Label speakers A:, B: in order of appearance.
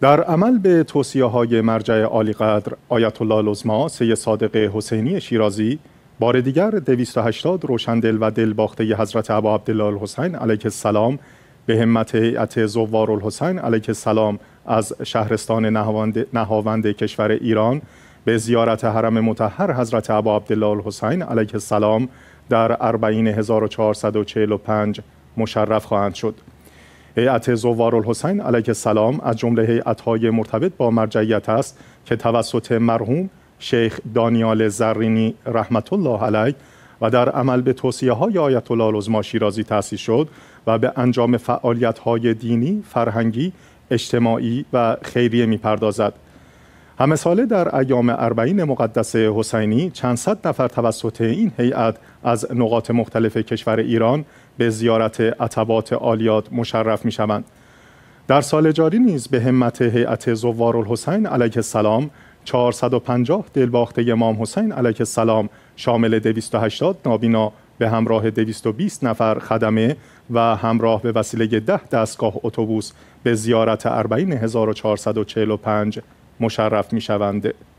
A: در عمل به توصیه های مرجع عالی قدر آیت الله لزما سی صادق حسینی شیرازی بار دیگر 280 روشندل و دل دلباخته حضرت ابا عبدالله الحسین علیه السلام به همت هیئت زوار الحسین علیه السلام از شهرستان نهاوند, کشور ایران به زیارت حرم متحر حضرت ابا عبدالله الحسین علیه السلام در 40445 مشرف خواهند شد. هیئت زوار الحسین علیه السلام از جمله هیئت‌های مرتبط با مرجعیت است که توسط مرحوم شیخ دانیال زرینی رحمت الله علیه و در عمل به توصیه های آیت الله العظما شیرازی تأسیس شد و به انجام فعالیت های دینی، فرهنگی، اجتماعی و خیریه می پردازد. همه ساله در ایام اربعین مقدس حسینی چند صد نفر توسط این هیئت از نقاط مختلف کشور ایران به زیارت عتبات آلیات مشرف می شوند. در سال جاری نیز به همت هیئت الحسین علیه السلام 450 دلباخته امام حسین علیه السلام شامل 280 نابینا به همراه 220 نفر خدمه و همراه به وسیله 10 دستگاه اتوبوس به زیارت 40445 مشرف می شوند.